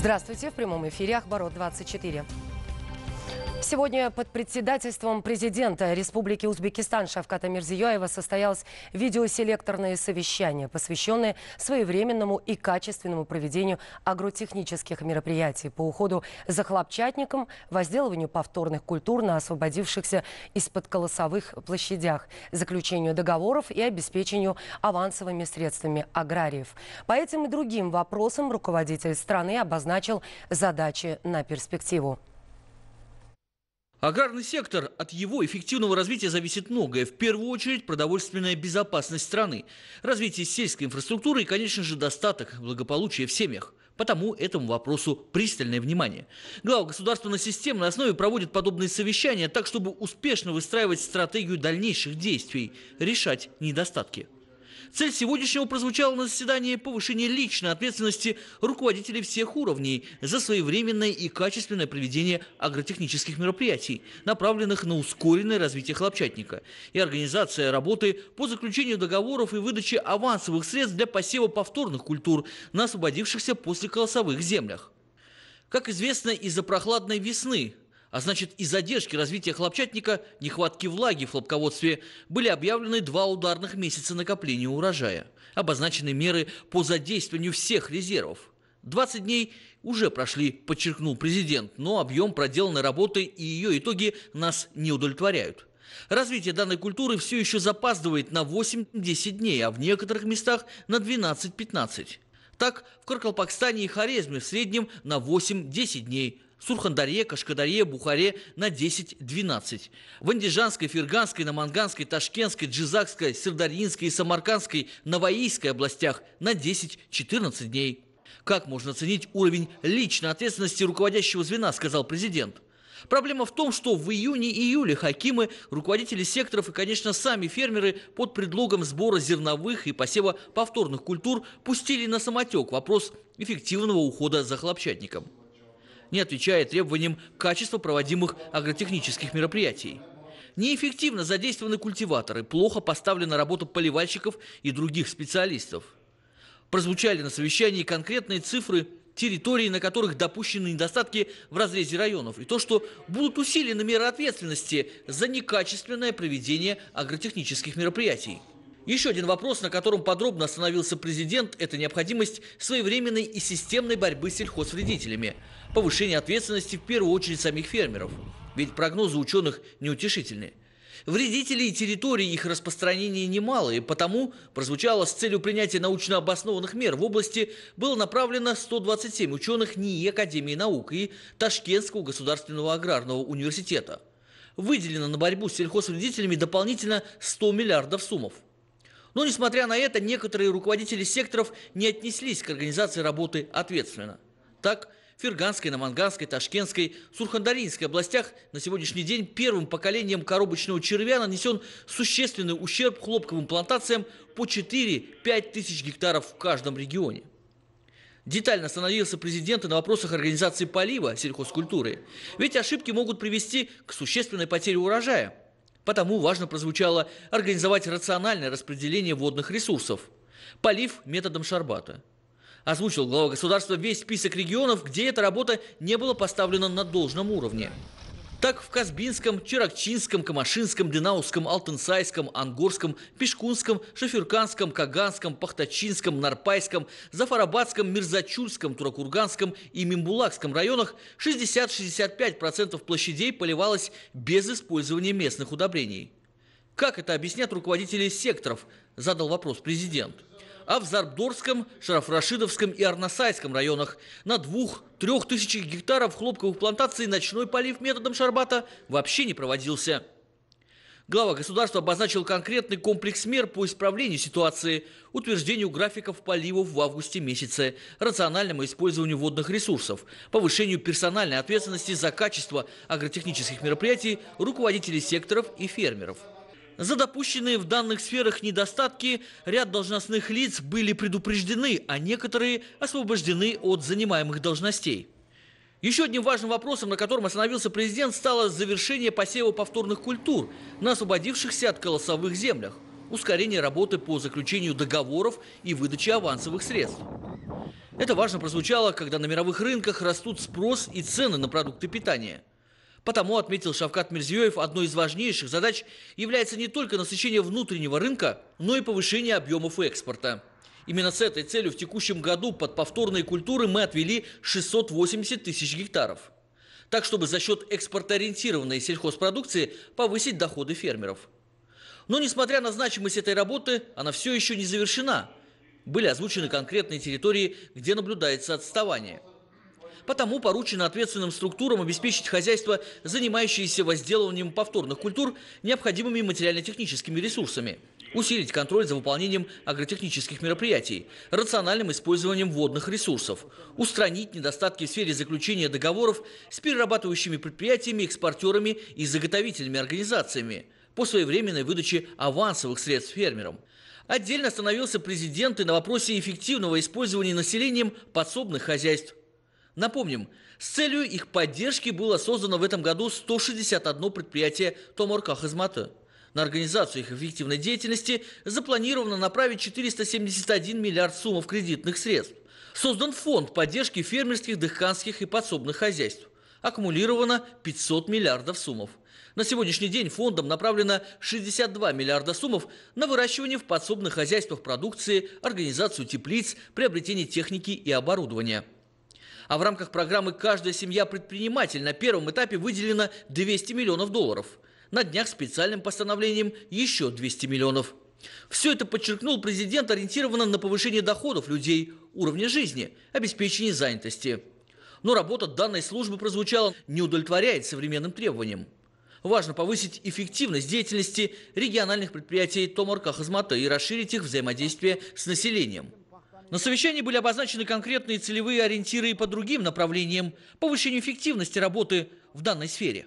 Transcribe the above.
Здравствуйте. В прямом эфире Ахбарот 24. Сегодня под председательством президента Республики Узбекистан Шавката Мирзиёева состоялось видеоселекторное совещание, посвященное своевременному и качественному проведению агротехнических мероприятий по уходу за хлопчатником, возделыванию повторных культур на освободившихся из-под колосовых площадях, заключению договоров и обеспечению авансовыми средствами аграриев. По этим и другим вопросам руководитель страны обозначил задачи на перспективу. Аграрный сектор. От его эффективного развития зависит многое. В первую очередь продовольственная безопасность страны, развитие сельской инфраструктуры и, конечно же, достаток, благополучие в семьях. Потому этому вопросу пристальное внимание. Глава системы на основе проводит подобные совещания так, чтобы успешно выстраивать стратегию дальнейших действий, решать недостатки. Цель сегодняшнего прозвучала на заседании повышение личной ответственности руководителей всех уровней за своевременное и качественное проведение агротехнических мероприятий, направленных на ускоренное развитие хлопчатника, и организация работы по заключению договоров и выдаче авансовых средств для посева повторных культур на освободившихся после колосовых землях. Как известно, из-за прохладной весны а значит, из задержки развития хлопчатника, нехватки влаги в хлопководстве были объявлены два ударных месяца накопления урожая. Обозначены меры по задействованию всех резервов. 20 дней уже прошли, подчеркнул президент, но объем проделанной работы и ее итоги нас не удовлетворяют. Развитие данной культуры все еще запаздывает на 8-10 дней, а в некоторых местах на 12-15. Так, в Каркалпакстане и Хорезме в среднем на 8-10 дней – Сурхандарье, Кашкадарье, Бухаре на 10-12. В Андижанской, Ферганской, Наманганской, Ташкентской, Джизакской, Сырдаринской и Самаркандской, Наваийской областях на 10-14 дней. Как можно оценить уровень личной ответственности руководящего звена, сказал президент. Проблема в том, что в июне-июле хакимы, руководители секторов и, конечно, сами фермеры под предлогом сбора зерновых и посева повторных культур пустили на самотек вопрос эффективного ухода за хлопчатником не отвечая требованиям качества проводимых агротехнических мероприятий. Неэффективно задействованы культиваторы, плохо поставлена работа поливальщиков и других специалистов. Прозвучали на совещании конкретные цифры территорий, на которых допущены недостатки в разрезе районов, и то, что будут усилены меры ответственности за некачественное проведение агротехнических мероприятий. Еще один вопрос, на котором подробно остановился президент, это необходимость своевременной и системной борьбы с сельхозвредителями, повышение ответственности в первую очередь самих фермеров. Ведь прогнозы ученых неутешительны. Вредителей и территорий их распространения немало, и потому прозвучало с целью принятия научно обоснованных мер в области было направлено 127 ученых НИИ Академии наук и Ташкентского государственного аграрного университета. Выделено на борьбу с сельхозвредителями дополнительно 100 миллиардов суммов – но, несмотря на это, некоторые руководители секторов не отнеслись к организации работы ответственно. Так, в Ферганской, Наманганской, Ташкентской, Сурхандаринской областях на сегодняшний день первым поколением коробочного червя нанесен существенный ущерб хлопковым плантациям по 4-5 тысяч гектаров в каждом регионе. Детально остановился президент на вопросах организации полива сельхозкультуры. Ведь ошибки могут привести к существенной потере урожая – Потому важно прозвучало организовать рациональное распределение водных ресурсов. Полив методом Шарбата. Озвучил глава государства весь список регионов, где эта работа не была поставлена на должном уровне. Так, в Казбинском, Чиракчинском, Камашинском, Динауском, Алтынсайском, Ангорском, Пешкунском, Шафюрканском, Каганском, Пахтачинском, Нарпайском, Зафарабадском, Мирзачульском, Туракурганском и Мимбулакском районах 60-65% площадей поливалось без использования местных удобрений. Как это объяснят руководители секторов, задал вопрос президент а в Зарбдорском, Шарафрашидовском и Арнасайском районах. На двух-трех тысячах гектаров хлопковых плантаций ночной полив методом шарбата вообще не проводился. Глава государства обозначил конкретный комплекс мер по исправлению ситуации, утверждению графиков поливов в августе месяце, рациональному использованию водных ресурсов, повышению персональной ответственности за качество агротехнических мероприятий руководителей секторов и фермеров. За допущенные в данных сферах недостатки ряд должностных лиц были предупреждены, а некоторые освобождены от занимаемых должностей. Еще одним важным вопросом, на котором остановился президент, стало завершение посева повторных культур на освободившихся от колосовых землях, ускорение работы по заключению договоров и выдаче авансовых средств. Это важно прозвучало, когда на мировых рынках растут спрос и цены на продукты питания – Потому, отметил Шавкат Мирзиёев, одной из важнейших задач является не только насыщение внутреннего рынка, но и повышение объемов экспорта. Именно с этой целью в текущем году под повторные культуры мы отвели 680 тысяч гектаров. Так, чтобы за счет экспортоориентированной сельхозпродукции повысить доходы фермеров. Но несмотря на значимость этой работы, она все еще не завершена. Были озвучены конкретные территории, где наблюдается отставание – Потому поручено ответственным структурам обеспечить хозяйство, занимающееся возделыванием повторных культур, необходимыми материально-техническими ресурсами усилить контроль за выполнением агротехнических мероприятий, рациональным использованием водных ресурсов, устранить недостатки в сфере заключения договоров с перерабатывающими предприятиями, экспортерами и заготовительными организациями по своевременной выдаче авансовых средств фермерам. Отдельно остановился президент и на вопросе эффективного использования населением подсобных хозяйств. Напомним, с целью их поддержки было создано в этом году 161 предприятие Томорка Хазматы. На организацию их эффективной деятельности запланировано направить 471 миллиард сумм кредитных средств. Создан фонд поддержки фермерских, дыханских и подсобных хозяйств. Аккумулировано 500 миллиардов суммов. На сегодняшний день фондом направлено 62 миллиарда суммов на выращивание в подсобных хозяйствах продукции, организацию теплиц, приобретение техники и оборудования. А в рамках программы «Каждая семья предприниматель» на первом этапе выделено 200 миллионов долларов. На днях специальным постановлением еще 200 миллионов. Все это, подчеркнул президент, ориентировано на повышение доходов людей, уровня жизни, обеспечение занятости. Но работа данной службы прозвучала не удовлетворяет современным требованиям. Важно повысить эффективность деятельности региональных предприятий Томорка Хазмата и расширить их взаимодействие с населением – на совещании были обозначены конкретные целевые ориентиры и по другим направлениям повышению эффективности работы в данной сфере.